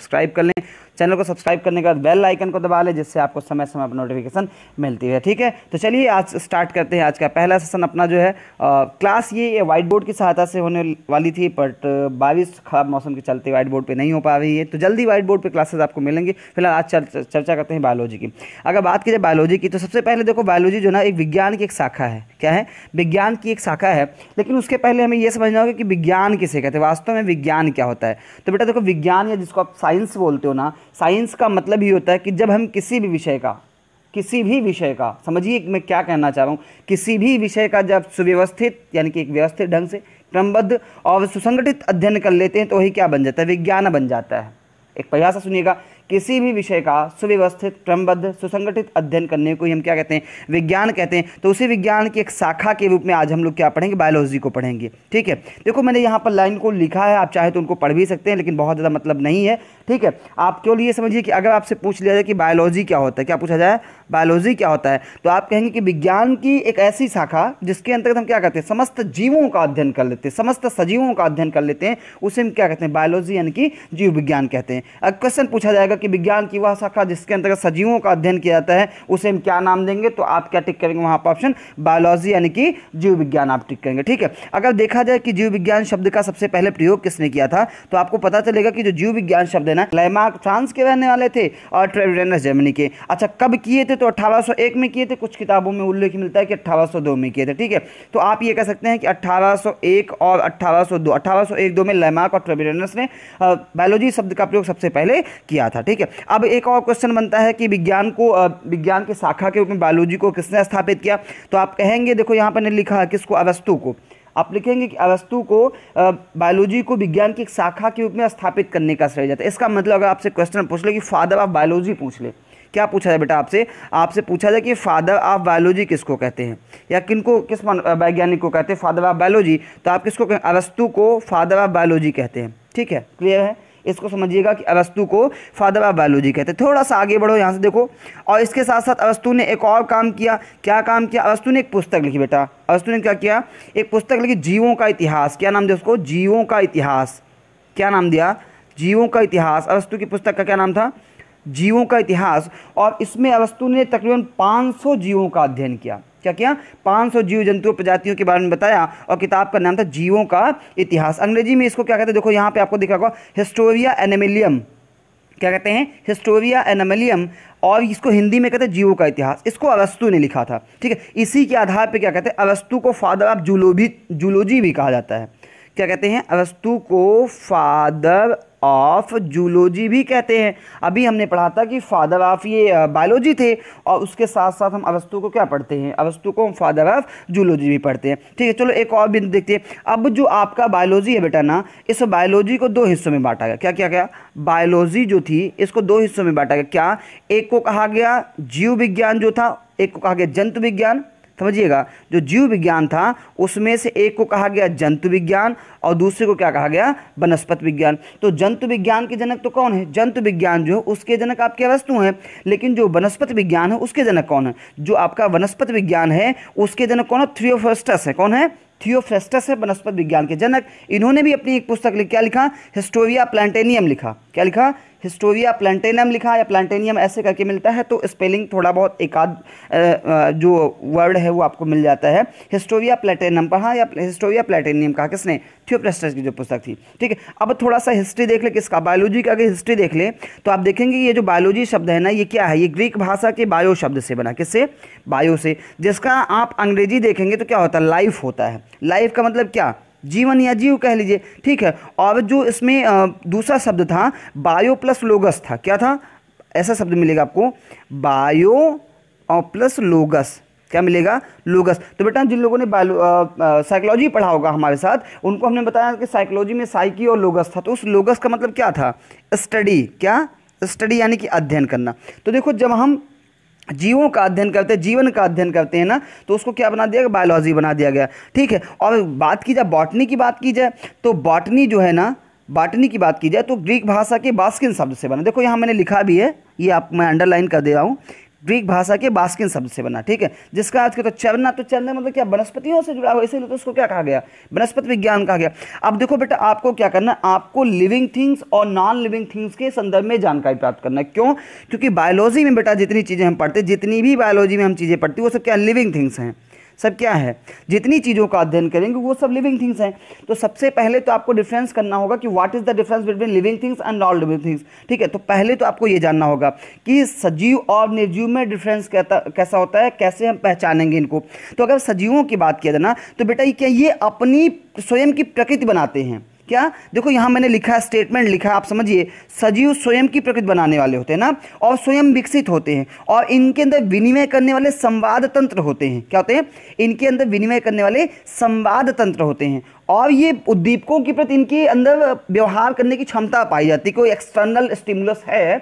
subscribe कर लें channel को सब्सक्राइब करने के बाद बेल आइकन को दबा लें जिससे आपको समय समय पर नोटिफिकेशन मिलती है ठीक है तो चलिए आज स्टार्ट करते हैं आज का पहला सेशन अपना जो है आ, क्लास ये व्हाइट बोर्ड की सहायता से होने वाली थी बट बारिश ख़राब मौसम के चलते व्हाइट बोर्ड पर नहीं हो पा रही है तो जल्दी व्हाइट बोर्ड पर क्लासेस आपको मिलेंगे फिलहाल आज चर्चा करते हैं बायोलॉजी की अगर बात की जाए बायोलॉजी की तो सबसे पहले देखो बायोलॉजी जो ना एक विज्ञान की एक शाखा है क्या है विज्ञान की एक शाखा है लेकिन उसके पहले हमें यह समझना होगा कि विज्ञान किसे कहते हैं वास्तव में विज्ञान क्या होता है तो बेटा देखो विज्ञान या जिसको आप साइंस बोलते हो ना साइंस का मतलब ही होता है कि जब हम किसी भी विषय का किसी भी विषय का समझिए मैं क्या कहना चाह रहा हूँ किसी भी विषय का जब सुव्यवस्थित यानी कि एक व्यवस्थित ढंग से क्रमबद्ध और सुसंगठित अध्ययन कर लेते हैं तो वही क्या बन जाता है विज्ञान बन जाता है एक परिभाषा सुनिएगा किसी भी विषय का सुव्यवस्थित क्रमबद्ध सुसंगठित अध्ययन करने को हम क्या कहते हैं विज्ञान कहते हैं तो उसी विज्ञान की एक शाखा के रूप में आज हम लोग क्या पढ़ेंगे बायोलॉजी को पढ़ेंगे ठीक है देखो मैंने यहाँ पर लाइन को लिखा है आप चाहे तो उनको पढ़ भी सकते हैं लेकिन बहुत ज़्यादा मतलब नहीं है ठीक है आप केवल ये समझिए कि अगर आपसे पूछ लिया जाए कि बायोलॉजी क्या होता है क्या पूछा जाए बायोलॉजी क्या होता है तो आप कहेंगे कि विज्ञान की एक ऐसी शाखा जिसके अंतर्गत हम क्या करते हैं समस्त जीवों का अध्ययन कर लेते हैं समस्त सजीवों का अध्ययन कर लेते हैं उसे हम क्या कहते हैं बायोलॉजी यानी कि जीव विज्ञान कहते हैं अब क्वेश्चन पूछा जाएगा कि विज्ञान की वह शाखा जिसके अंतर्गत सजीवों का अध्ययन किया जाता है उसे हम क्या नाम देंगे तो आप क्या टिक करेंगे वहाँ पर ऑप्शन बायोलॉजी यानी कि जीव विज्ञान आप टिक करेंगे ठीक है अगर देखा जाए कि जीव विज्ञान शब्द का सबसे पहले प्रयोग किसने किया था तो आपको पता चलेगा कि जो जीव विज्ञान शब्द है ना लैमार्क फ्रांस के रहने वाले थे और ट्रेविडेनस जर्मनी के अच्छा कब किए थे तो 1801 में किए थे कुछ किताबों में उल्लेख मिलता है कि 1802 में किए थे ठीक है तो आप ये कह सकते हैं कि 1801 और 1802 1801 दो में लैमार्क और ट्रेविडेनस ने बायोलॉजी शब्द का प्रयोग सबसे पहले किया था ठीक है अब एक और क्वेश्चन बनता है कि विज्ञान को विज्ञान के शाखा के रूप में बायोलॉजी को किसने स्थापित किया तो आप कहेंगे देखो यहाँ पर लिखा है किसको अवस्तु को आप लिखेंगे कि अवस्तु को बायोलॉजी को विज्ञान की एक शाखा के रूप में स्थापित करने का श्रेय जाता है इसका मतलब अगर आपसे क्वेश्चन पूछ ले कि फादर ऑफ बायोलॉजी पूछ ले क्या पूछा जाए बेटा आपसे आपसे पूछा जाए कि फादर ऑफ बायोलॉजी किसको कहते हैं या किनको किस वैज्ञानिक को कहते हैं फादर ऑफ बायोलॉजी तो आप किसको अवस्तु को फादर ऑफ बायोलॉजी कहते हैं ठीक है क्लियर है इसको समझिएगा कि अवस्तु को फादर ऑफ बायोलॉजी कहते हैं थोड़ा सा आगे बढ़ो यहाँ से देखो और इसके साथ साथ अवस्तु ने एक और काम किया क्या काम किया अवस्तु ने एक पुस्तक लिखी बेटा अवस्तु ने क्या किया एक पुस्तक लिखी जीवों का इतिहास क्या नाम दिया उसको जीवों का इतिहास क्या नाम दिया जीवों का इतिहास अवस्तु की पुस्तक का क्या नाम था जीवों का इतिहास और इसमें अवस्तु ने तकरीबन सौ जीवों का अध्ययन किया क्या किया 500 जीव जंतु प्रजातियों के बारे में बताया और किताब का नाम था जीवों का इतिहास अंग्रेजी में इसको क्या कहते हैं देखो यहाँ पे आपको दिख रहा होगा हिस्टोरिया एनेमिलियम क्या कहते हैं हिस्टोरिया एनेमिलियम और इसको हिंदी में कहते हैं जीवों का इतिहास इसको अरस्तु ने लिखा था ठीक है इसी के आधार पर क्या कहते हैं अरस्तु को फादर ऑफ जूलोभी जूलोजी भी कहा जाता है क्या कहते हैं अरस्तु को फादर ऑफ जूलॉजी भी कहते हैं अभी हमने पढ़ा था कि फादर ऑफ ये बायोलॉजी थे और उसके साथ साथ हम अवस्तु को क्या पढ़ते हैं अवस्तु को हम फादर ऑफ जूलॉजी भी पढ़ते हैं ठीक है चलो एक और बिंदु देखते हैं अब जो आपका बायोलॉजी है बेटा ना इस बायोलॉजी को दो हिस्सों में बांटा गया क्या क्या क्या बायोलॉजी जो थी इसको दो हिस्सों में बांटा गया क्या एक को कहा गया जीव विज्ञान जो था एक को कहा गया जंतु विज्ञान समझिएगा जो जीव विज्ञान था उसमें से एक को कहा गया जंतु विज्ञान और दूसरे को क्या कहा गया वनस्पति विज्ञान तो जंतु विज्ञान के जनक तो कौन है जंतु विज्ञान जो है उसके जनक आपके वस्तु हैं लेकिन जो वनस्पति विज्ञान है उसके जनक कौन है जो आपका वनस्पति विज्ञान है उसके जनक कौन है थ्रियोफेस्टस है कौन है थियोफेस्टस है वनस्पति विज्ञान के जनक इन्होंने भी अपनी एक पुस्तक लिख क्या लिखा हिस्टोरिया प्लांटेनियम लिखा क्या लिखा हिस्टोरिया प्लान्टेनियम लिखा या प्लान्टेनियम ऐसे करके मिलता है तो स्पेलिंग थोड़ा बहुत एक आध जो वर्ड है वो आपको मिल जाता है हिस्टोरिया प्लेटेनियम पढ़ा या हिस्टोरिया प्लेटेनियम कहा किसने थियोप्रेस्टस की जो पुस्तक थी ठीक है अब थोड़ा सा हिस्ट्री देख ले किसका बायोलॉजी का अगर हिस्ट्री देख ले तो आप देखेंगे ये जो बायोलॉजी शब्द है ना ये क्या है ये ग्रीक भाषा के बायो शब्द से बना किससे बायो से जिसका आप अंग्रेजी देखेंगे तो क्या होता है लाइफ होता है लाइफ का मतलब क्या जीवन या जीव कह लीजिए ठीक है और जो इसमें दूसरा शब्द था बायो प्लस लोगस था क्या था ऐसा शब्द मिलेगा आपको बायो और प्लस लोगस क्या मिलेगा लोगस तो बेटा जिन लोगों ने साइकोलॉजी पढ़ा होगा हमारे साथ उनको हमने बताया कि साइकोलॉजी में साइकी और लोगस था तो उस लोगस का मतलब क्या था स्टडी क्या स्टडी यानी कि अध्ययन करना तो देखो जब हम जीवों का अध्ययन करते हैं जीवन का अध्ययन करते हैं ना तो उसको क्या बना दिया गया बायोलॉजी बना दिया गया ठीक है और बात की जाए बॉटनी की बात की जाए तो बॉटनी जो है ना बाटनी की बात की जाए तो ग्रीक भाषा के बास्किन शब्द से बना देखो यहाँ मैंने लिखा भी है ये आप मैं अंडरलाइन कर दे रहा हूँ ग्रीक भाषा के बास्किन शब्द से बना ठीक है जिसका के तो चरना तो चरना मतलब क्या वनस्पतियों से जुड़ा हुआ इसीलिए तो उसको क्या कहा गया वनस्पति विज्ञान कहा गया अब देखो बेटा आपको क्या करना आपको लिविंग थिंग्स और नॉन लिविंग थिंग्स के संदर्भ में जानकारी प्राप्त करना क्यों क्योंकि बायोलॉजी में बेटा जितनी चीज़ें हम पढ़ते जितनी भी बायोलॉजी में हम चीज़ें पढ़ती वो सब क्या लिविंग थिंग्स हैं सब क्या है जितनी चीज़ों का अध्ययन करेंगे वो सब लिविंग थिंग्स हैं तो सबसे पहले तो आपको डिफरेंस करना होगा कि what is the difference between living things and non living things ठीक है तो पहले तो आपको ये जानना होगा कि सजीव और निर्जीव में डिफरेंस कैसा होता है कैसे हम पहचानेंगे इनको तो अगर सजीवों की बात किया जाए ना तो बेटा ये क्या ये अपनी स्वयं की प्रकृति बनाते हैं क्या देखो यहां मैंने लिखा है स्टेटमेंट लिखा आप समझिए सजीव स्वयं की प्रकृति बनाने वाले होते हैं ना और स्वयं विकसित होते हैं और इनके अंदर विनिमय करने वाले संवाद तंत्र होते हैं क्या होते हैं इनके अंदर विनिमय करने वाले संवाद तंत्र होते हैं और ये उद्दीपकों के प्रति इनके अंदर व्यवहार करने की क्षमता पाई जाती है कोई एक्सटर्नल स्टिमुलस है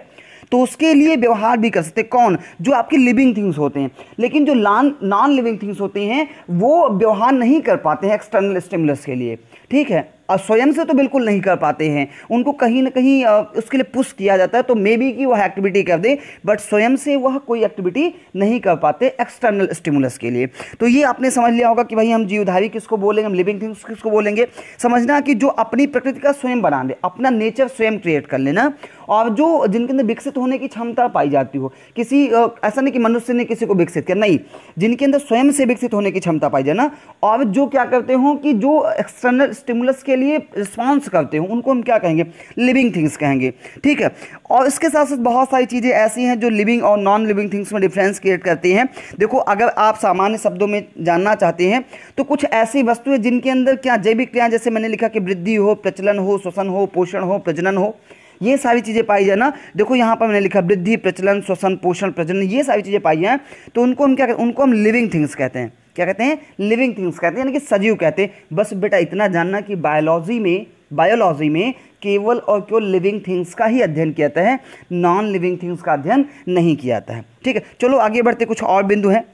तो उसके लिए व्यवहार भी कर सकते कौन जो आपकी लिविंग थिंग्स होते हैं लेकिन जो नॉन नॉन लिविंग थिंग्स होते हैं वो व्यवहार नहीं कर पाते हैं एक्सटर्नल स्टिमुलस के लिए ठीक है स्वयं से तो बिल्कुल नहीं कर पाते हैं उनको कहीं ना कहीं उसके लिए पुश किया जाता है तो मे बी कि वह एक्टिविटी कर दे बट स्वयं से वह कोई एक्टिविटी नहीं कर पाते एक्सटर्नल स्टिमुलस के लिए तो ये आपने समझ लिया होगा कि भाई हम जीवधारी किसको बोलेंगे हम लिविंग थिंग्स किसको बोलेंगे समझना कि जो अपनी प्रकृति का स्वयं बना दे अपना नेचर स्वयं क्रिएट कर लेना और जो जिनके अंदर विकसित होने की क्षमता पाई जाती हो किसी ऐसा नहीं कि मनुष्य ने किसी को विकसित किया नहीं जिनके अंदर स्वयं से विकसित होने की क्षमता पाई जाए ना और जो क्या करते हो कि जो एक्सटर्नल स्टिमुलस के लिए रिस्पॉन्स करते हो उनको हम क्या कहेंगे लिविंग थिंग्स कहेंगे ठीक है और इसके साथ साथ बहुत सारी चीज़ें ऐसी हैं जो लिविंग और नॉन लिविंग थिंग्स में डिफरेंस क्रिएट करती हैं देखो अगर आप सामान्य शब्दों में जानना चाहते हैं तो कुछ ऐसी वस्तुएं जिनके अंदर क्या जैविक क्रियाएं जैसे मैंने लिखा कि वृद्धि हो प्रचलन हो श्वसन हो पोषण हो प्रजनन हो ये सारी चीज़ें पाई जाए ना देखो यहाँ पर मैंने लिखा वृद्धि प्रचलन श्वसन पोषण प्रजनन ये सारी चीज़ें पाई हैं तो उनको हम क्या उनको हम लिविंग थिंग्स कहते हैं क्या कहते हैं लिविंग थिंग्स कहते हैं यानी कि सजीव कहते हैं बस बेटा इतना जानना कि बायोलॉजी में बायोलॉजी में केवल और केवल लिविंग थिंग्स का ही अध्ययन किया जाता है नॉन लिविंग थिंग्स का अध्ययन नहीं किया जाता है ठीक है चलो आगे बढ़ते कुछ और बिंदु हैं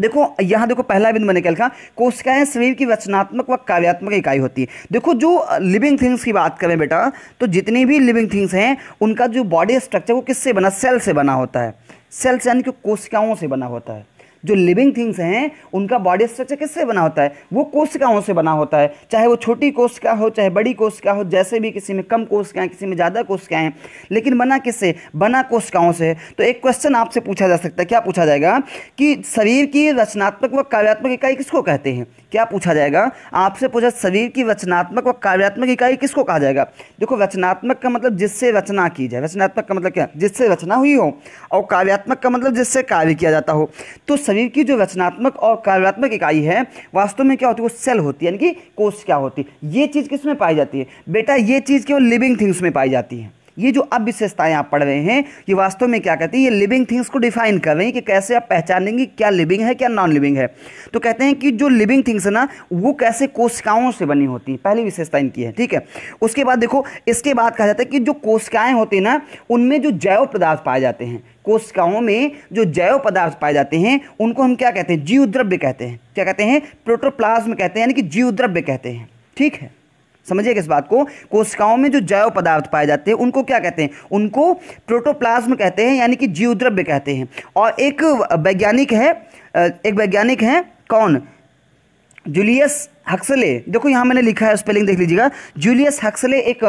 देखो यहाँ देखो पहला बिंदु मैंने क्या लिखा कोशिकाएं शरीर की रचनात्मक व कार्यात्मक इकाई होती है देखो जो लिविंग थिंग्स की बात करें बेटा तो जितनी भी लिविंग थिंग्स हैं उनका जो बॉडी स्ट्रक्चर वो किससे बना सेल से बना होता है सेल्स यानी कि कोशिकाओं से बना होता है जो लिविंग थिंग्स हैं उनका बॉडी स्ट्रक्चर किससे बना होता है वो कोशिकाओं से बना होता है चाहे वो छोटी कोशिका हो चाहे बड़ी कोशिका हो जैसे भी किसी में कम कोशिकाएं किसी में ज़्यादा कोशिकाएं हैं लेकिन बना किससे बना कोशिकाओं से तो एक क्वेश्चन आपसे पूछा जा सकता है क्या पूछा जाएगा कि शरीर की रचनात्मक व कार्यात्मक इकाई किसको कहते हैं क्या पूछा जाएगा आपसे पूछा शरीर की रचनात्मक व कार्यात्मक इकाई किसको कहा जाएगा देखो रचनात्मक का मतलब जिससे रचना की जाए रचनात्मक का मतलब क्या जिससे रचना हुई हो और कार्यात्मक का मतलब जिससे कार्य किया जाता हो तो शरीर की जो रचनात्मक और कार्यात्मक इकाई है वास्तव में क्या होती है वो सेल होती है यानी कि क्या होती है ये चीज़ किस में पाई जाती है बेटा ये चीज़ केवल लिविंग थिंग्स में पाई जाती है ये जो अब विशेषताएं आप पढ़ रहे हैं ये वास्तव में क्या कहते हैं ये लिविंग थिंग्स को डिफाइन कर रहे हैं कि कैसे आप पहचानेंगे क्या लिविंग है क्या नॉन लिविंग है तो कहते हैं कि जो लिविंग थिंग्स है ना वो कैसे कोशिकाओं से बनी होती है पहली विशेषता इनकी है ठीक है उसके बाद देखो इसके बाद कहा जाता है कि जो कोशिकाएं होती ना उनमें जो जैव पदार्थ पाए जाते हैं कोशिकाओं में जो जैव पदार्थ पाए जाते हैं उनको हम क्या कहते हैं जीव द्रव्य कहते हैं क्या कहते हैं प्रोटोप्लाज्म कहते हैं यानी कि जीव द्रव्य कहते हैं ठीक है समझिएगा इस बात को कोशिकाओं में जो जैव पदार्थ पाए जाते हैं उनको क्या कहते हैं उनको प्रोटोप्लाज्म कहते हैं यानी कि जीवद्रव्य कहते हैं और एक वैज्ञानिक है एक वैज्ञानिक है कौन जूलियस हक्सले देखो यहाँ मैंने लिखा है स्पेलिंग देख लीजिएगा जूलियस हक्सले एक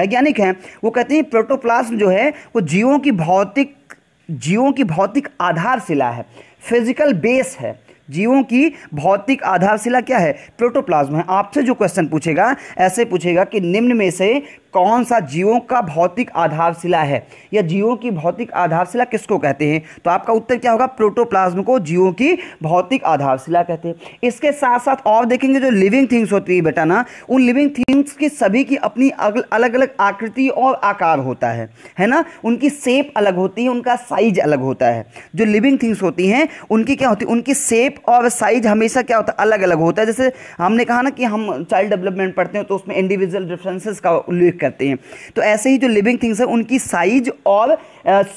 वैज्ञानिक हैं वो कहते हैं प्रोटोप्लाज्म जो है वो जीवों की भौतिक जीवों की भौतिक आधारशिला है फिजिकल बेस है जीवों की भौतिक आधारशिला क्या है प्रोटोप्लाज्म है आपसे जो क्वेश्चन पूछेगा ऐसे पूछेगा कि निम्न में से कौन सा जीवों का भौतिक आधारशिला है या जीवों की भौतिक आधारशिला किसको कहते हैं तो आपका उत्तर क्या होगा प्रोटोप्लाज्म को जीवों की भौतिक आधारशिला कहते हैं इसके साथ साथ और देखेंगे जो लिविंग थिंग्स होती है बेटा ना उन लिविंग थिंग्स की सभी की अपनी अलग अलग आकृति और आकार होता है है ना उनकी सेप अलग होती है उनका साइज अलग होता है जो लिविंग थिंग्स होती हैं उनकी क्या होती है उनकी सेप और साइज हमेशा क्या होता है अलग अलग होता है जैसे हमने कहा ना कि हम चाइल्ड डेवलपमेंट पढ़ते हैं तो उसमें इंडिविजुअल डिफरेंसेस का उल्लेख करते हैं तो ऐसे ही जो लिविंग थिंग्स है उनकी साइज और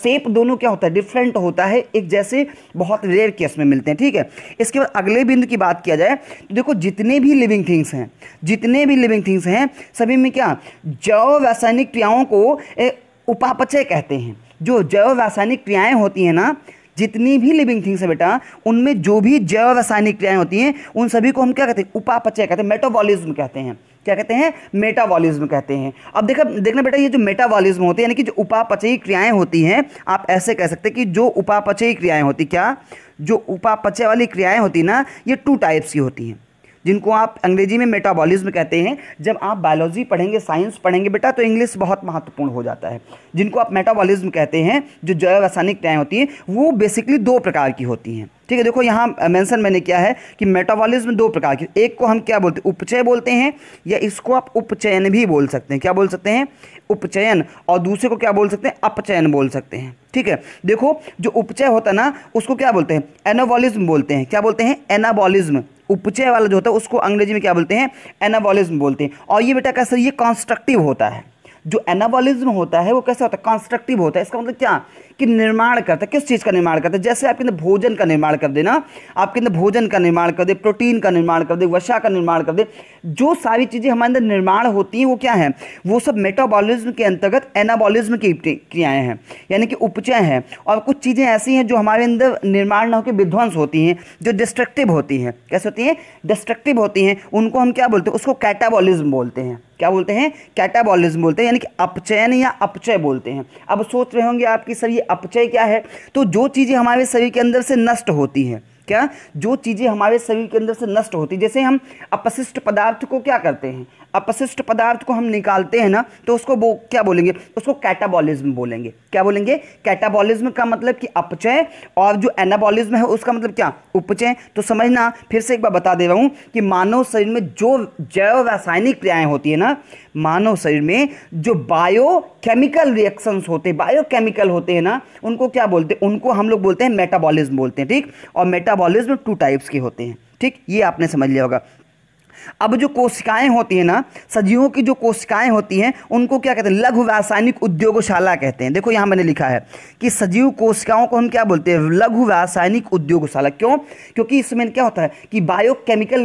शेप दोनों क्या होता है डिफरेंट होता है एक जैसे बहुत रेयर केस में मिलते हैं ठीक है इसके बाद अगले बिंदु की बात किया जाए तो देखो जितने भी लिविंग थिंग्स हैं जितने भी लिविंग थिंग्स हैं सभी में क्या जैव रासायनिक क्रियाओं को उपापचय कहते हैं जो जैव रासायनिक क्रियाएं होती हैं ना जितनी भी लिविंग थिंग्स हैं बेटा उनमें जो भी जैव रासायनिक क्रियाएं होती हैं उन सभी को हम क्या कहते हैं उपापचय कहते हैं मेटाबॉलिज्म कहते हैं क्या कहते हैं मेटाबॉलिज्म कहते हैं अब देखा देखना बेटा ये जो मेटाबॉलिज्म होते हैं यानी कि जो उपापचयी क्रियाएं होती हैं आप ऐसे कह सकते हैं कि जो उपापचयी क्रियाएं होती क्या जो उपापचय वाली क्रियाएं होती ना ये टू टाइप्स की होती हैं जिनको आप अंग्रेजी में मेटाबॉलिज्म कहते हैं जब आप बायोलॉजी पढ़ेंगे साइंस पढ़ेंगे बेटा तो इंग्लिश बहुत महत्वपूर्ण हो जाता है जिनको आप मेटाबॉलिज्म कहते हैं जो जैव रासायनिक क्रियाएँ होती हैं वो बेसिकली दो प्रकार की होती हैं ठीक है देखो यहाँ मेंशन मैंने किया है कि मेटाबॉलिज्म दो प्रकार की एक को हम क्या बोलते हैं उपचय बोलते हैं या इसको आप उपचयन भी बोल सकते हैं क्या बोल सकते हैं उपचयन और दूसरे को क्या बोल सकते हैं अपचयन बोल सकते हैं ठीक है देखो जो उपचय होता है ना उसको क्या बोलते हैं एनाबॉलिज्म बोलते हैं क्या बोलते हैं एनाबॉलिज्म उपचय वाला जो होता है उसको अंग्रेजी में क्या बोलते हैं एनाबॉलिज्म बोलते हैं और ये बेटा कैसे ये कॉन्स्ट्रक्टिव होता है जो एनाबॉलिज्म होता है वो कैसे होता है कॉन्स्ट्रक्टिव होता है इसका मतलब क्या कि निर्माण करता है किस चीज़ का निर्माण करता है जैसे आपके अंदर भोजन का निर्माण कर देना आपके अंदर भोजन का निर्माण कर दे प्रोटीन का निर्माण कर दे वसा का निर्माण कर दे जो सारी चीज़ें हमारे अंदर निर्माण होती हैं वो क्या है वो सब मेटाबॉलिज्म के अंतर्गत एनाबॉलिज्म की क्रियाएँ हैं यानी कि उपचय हैं और कुछ चीज़ें ऐसी हैं जो हमारे अंदर निर्माण न होकर विध्वंस होती हैं जो डिस्ट्रक्टिव होती हैं कैसे होती हैं डिस्ट्रक्टिव होती हैं उनको हम क्या बोलते हैं उसको कैटाबॉलिज्म बोलते हैं क्या बोलते हैं कैटाबॉलिज्म बोलते हैं यानी कि अपचयन या अपचय बोलते हैं अब सोच रहे होंगे आपकी सर ये अपचय क्या है तो जो चीज़ें हमारे शरीर के अंदर से नष्ट होती हैं क्या जो चीज़ें हमारे शरीर के अंदर से नष्ट होती जैसे हम अपशिष्ट पदार्थ को क्या करते हैं अपशिष्ट पदार्थ को हम निकालते हैं ना तो उसको वो क्या बोलेंगे उसको कैटाबॉलिज्म बोलेंगे क्या बोलेंगे कैटाबॉलिज्म का मतलब कि अपचय और जो एनाबॉलिज्म है उसका मतलब क्या उपचय तो समझना फिर से एक बार बता दे रहा हूँ कि मानव शरीर में जो जैव रासायनिक क्रियाएँ होती है ना मानव शरीर में जो बायो केमिकल रिएक्शंस होते हैं बायोकेमिकल होते हैं ना उनको क्या बोलते हैं उनको हम लोग बोलते हैं मेटाबॉलिज्म बोलते हैं ठीक और मेटाबॉलिज्म टू टाइप्स के होते हैं ठीक ये आपने समझ लिया होगा अब जो कोशिकाएं होती हैं ना सजीवों की जो कोशिकाएं होती हैं उनको क्या कहते हैं लघु व्यासायनिक उद्योगशाला कहते हैं देखो यहां मैंने लिखा है कि सजीव कोशिकाओं को हम क्या बोलते हैं लघु व्यासायनिक उद्योगशाला क्यों क्योंकि इसमें क्या होता है कि बायोकेमिकल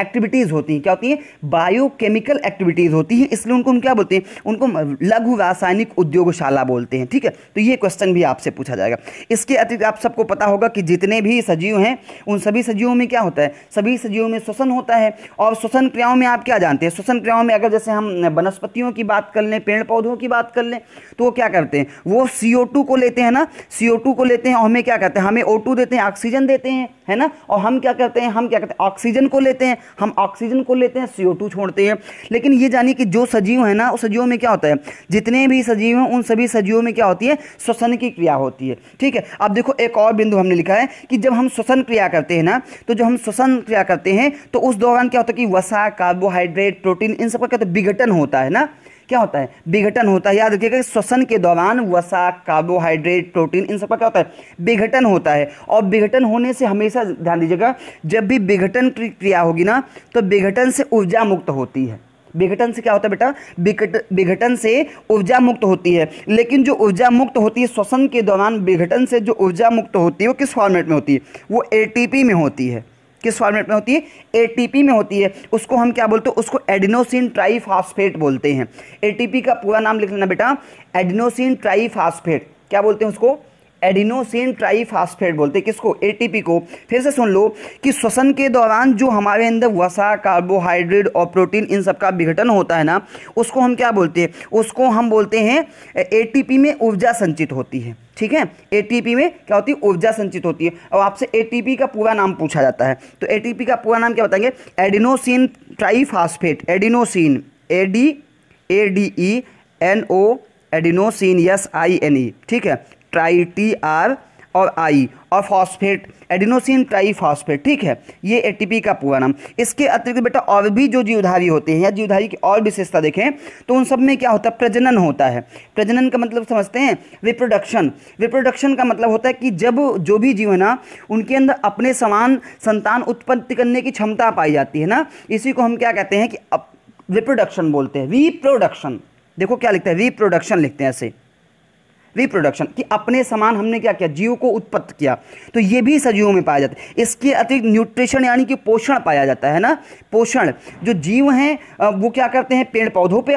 एक्टिविटीज़ होती हैं क्या होती हैं बायोकेमिकल एक्टिविटीज़ होती हैं इसलिए उनको हम क्या बोलते हैं उनको लघु व्यासायनिक उद्योगशाला बोलते हैं ठीक है तो ये क्वेश्चन भी आपसे पूछा जाएगा इसके अतिरिक्त आप सबको पता होगा कि जितने भी सजीव हैं उन सभी सजीवों में क्या होता है सभी सजीवों में श्वसन होता है और श्वसन क्रियाओं में आप क्या जानते हैं श्वसन क्रियाओं में अगर जैसे हम वनस्पतियों की बात कर लें पेड़ पौधों की बात कर लें तो वो क्या करते हैं वो सी को लेते हैं ना सी को लेते हैं और हमें क्या करते हैं हमें ओ देते हैं ऑक्सीजन देते हैं है ना और हम क्या करते हैं हम क्या करते हैं ऑक्सीजन को लेते हैं हम ऑक्सीजन को लेते हैं सी छोड़ते हैं लेकिन ये जानिए कि जो सजीव है ना उस सजीवों में क्या होता है जितने भी सजीव हैं उन सभी सजीवों में क्या होती है श्वसन की क्रिया होती है ठीक है अब देखो एक और बिंदु हमने लिखा है कि जब हम श्वसन क्रिया करते हैं ना तो जब हम श्वसन क्रिया करते हैं तो उस दौरान क्या होता तो है कि वसा कार्बोहाइड्रेट प्रोटीन इन सब का क्या होता तो है विघटन होता है ना क्या होता है विघटन होता है याद रखिएगा श्वसन के दौरान वसा कार्बोहाइड्रेट प्रोटीन इन सब का क्या होता है विघटन होता है और विघटन होने से हमेशा ध्यान दीजिएगा जब भी विघटन की क्रिया होगी ना तो विघटन से ऊर्जा मुक्त होती है विघटन से क्या होता है बेटा विघटन से ऊर्जा मुक्त होती है लेकिन जो ऊर्जा मुक्त होती है श्वसन के दौरान विघटन से जो ऊर्जा मुक्त होती है वो किस फॉर्मेट में होती है वो एटीपी में होती है किस फॉर्मेट में होती है एटीपी में होती है उसको हम क्या बोलते हैं उसको एडिनोसिन ट्राईफास्फेट बोलते हैं एटीपी का पूरा नाम लिख लेना बेटा एडिनोसिन ट्राईफास्फेट क्या बोलते हैं उसको एडिनोसिन ट्राइफास्फेट बोलते हैं किसको एटीपी को फिर से सुन लो कि श्वसन के दौरान जो हमारे अंदर वसा कार्बोहाइड्रेट और प्रोटीन इन सब का विघटन होता है ना उसको हम क्या बोलते हैं उसको हम बोलते हैं एटीपी में ऊर्जा संचित होती है ठीक है एटीपी में क्या होती है ऊर्जा संचित होती है और आपसे एटीपी का पूरा नाम पूछा जाता है तो एटीपी का पूरा नाम क्या बताएंगे adenosine triphosphate adenosine A D A D E N O adenosine yes I N E ठीक है ट्राई टी आर और आई और फॉस्फेट एडिनोसिन ट्राईफॉस्फेट ठीक है ये एटीपी का पूरा नाम इसके अतिरिक्त बेटा और भी जो जीवधारी होते हैं या जीवधारी की और विशेषता देखें तो उन सब में क्या होता है प्रजनन होता है प्रजनन का मतलब समझते हैं रिप्रोडक्शन रिप्रोडक्शन का मतलब होता है कि जब जो भी जीव है ना उनके अंदर अपने समान संतान उत्पन्न करने की क्षमता पाई जाती है ना इसी को हम क्या कहते हैं कि रिप्रोडक्शन बोलते हैं रिप्रोडक्शन देखो क्या लिखता है रिप्रोडक्शन लिखते हैं ऐसे रिप्रोडक्शन कि अपने समान हमने क्या किया जीव को उत्पत्त किया तो ये भी सजीवों में पाया जाता है इसके अतिरिक्त न्यूट्रिशन यानी कि पोषण पाया जाता है ना पोषण जो जीव हैं वो क्या करते हैं पेड़ पौधों पे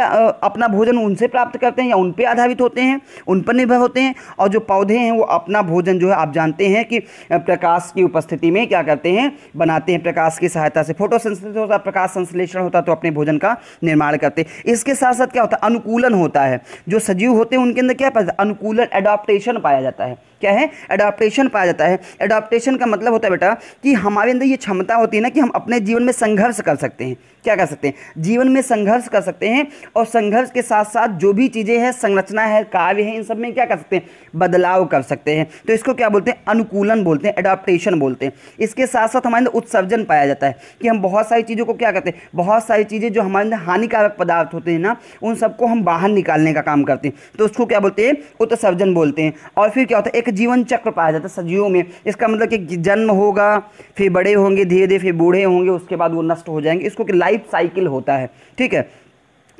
अपना भोजन उनसे प्राप्त करते हैं या उन पर आधारित होते हैं उन पर निर्भर होते हैं और जो पौधे हैं वो अपना भोजन जो है आप जानते हैं कि प्रकाश की उपस्थिति में क्या करते हैं बनाते हैं प्रकाश की सहायता से फोटो होता प्रकाश संश्लेषण होता तो अपने भोजन का निर्माण करते इसके साथ साथ क्या होता है अनुकूलन होता है जो सजीव होते हैं उनके अंदर क्या अनुकूल अनुकूलन एडॉप्टेशन पाया जाता है क्या है एडाप्टेशन पाया जाता है एडाप्टेशन का मतलब होता है बेटा कि हमारे अंदर ये क्षमता होती है ना कि हम अपने जीवन में संघर्ष कर सकते हैं क्या कर सकते हैं जीवन में संघर्ष कर सकते हैं और संघर्ष के साथ साथ जो भी चीज़ें हैं संरचना है काव्य है इन सब में क्या कर सकते हैं बदलाव कर सकते हैं तो इसको क्या बोलते हैं अनुकूलन बोलते हैं एडाप्टेशन बोलते हैं इसके साथ साथ हमारे अंदर उत्सर्जन पाया जाता है कि हम बहुत सारी चीज़ों को क्या करते हैं बहुत सारी चीज़ें जो हमारे अंदर हानिकारक पदार्थ होते हैं ना उन सबको हम बाहर निकालने का काम करते हैं तो उसको क्या बोलते हैं उत्सर्जन बोलते हैं और फिर क्या होता है एक जीवन चक्र पाया जाता है सजीवों में इसका मतलब कि जन्म होगा फिर बड़े होंगे धीरे धीरे फिर बूढ़े होंगे उसके बाद वो नष्ट हो जाएंगे इसको कि लाइफ साइकिल होता है ठीक है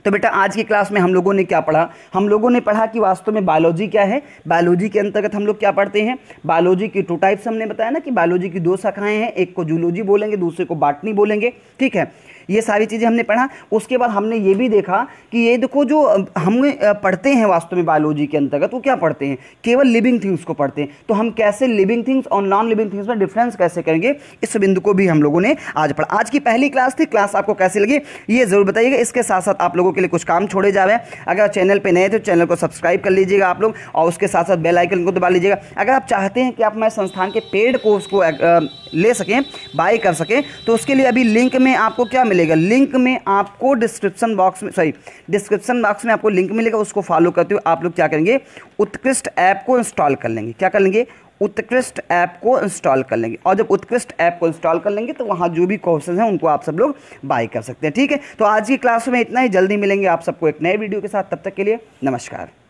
तो बेटा आज की क्लास में हम लोगों ने क्या पढ़ा हम लोगों ने पढ़ा कि वास्तव में बायोलॉजी क्या है बायोलॉजी के अंतर्गत हम लोग क्या पढ़ते हैं बायोलॉजी की टू टाइप्स हमने बताया ना कि बायोलॉजी की दो शाखाएं हैं एक को जूलॉजी बोलेंगे दूसरे को बाटनी बोलेंगे ठीक है ये सारी चीज़ें हमने पढ़ा उसके बाद हमने ये भी देखा कि ये देखो जो हम पढ़ते हैं वास्तव में बायोलॉजी के अंतर्गत वो क्या पढ़ते हैं केवल लिविंग थिंग्स को पढ़ते हैं तो हम कैसे लिविंग थिंग्स और नॉन लिविंग थिंग्स में डिफरेंस कैसे करेंगे इस बिंदु को भी हम लोगों ने आज पढ़ा आज की पहली क्लास थी क्लास आपको कैसे लगी ये ज़रूर बताइएगा इसके साथ साथ आप लोगों के लिए कुछ काम छोड़े जा रहे हैं अगर चैनल पर नए तो चैनल को सब्सक्राइब कर लीजिएगा आप लोग और उसके साथ साथ बेलाइकन को दबा लीजिएगा अगर आप चाहते हैं कि आप हमारे संस्थान के पेड कोर्स को ले सकें बाय कर सकें तो उसके लिए अभी लिंक में आपको क्या मिलेगा मिलेगा लिंक में आपको डिस्क्रिप्शन बॉक्स में सॉरी डिस्क्रिप्शन बॉक्स में आपको लिंक मिलेगा उसको फॉलो करते हुए आप लोग क्या करेंगे उत्कृष्ट ऐप को इंस्टॉल कर लेंगे क्या कर लेंगे उत्कृष्ट ऐप को इंस्टॉल कर लेंगे और जब उत्कृष्ट ऐप को इंस्टॉल कर लेंगे तो वहाँ जो भी कोर्सेज हैं उनको आप सब लोग बाय कर सकते हैं ठीक है तो आज की क्लास में इतना ही जल्दी मिलेंगे आप सबको एक नए वीडियो के साथ तब तक के लिए नमस्कार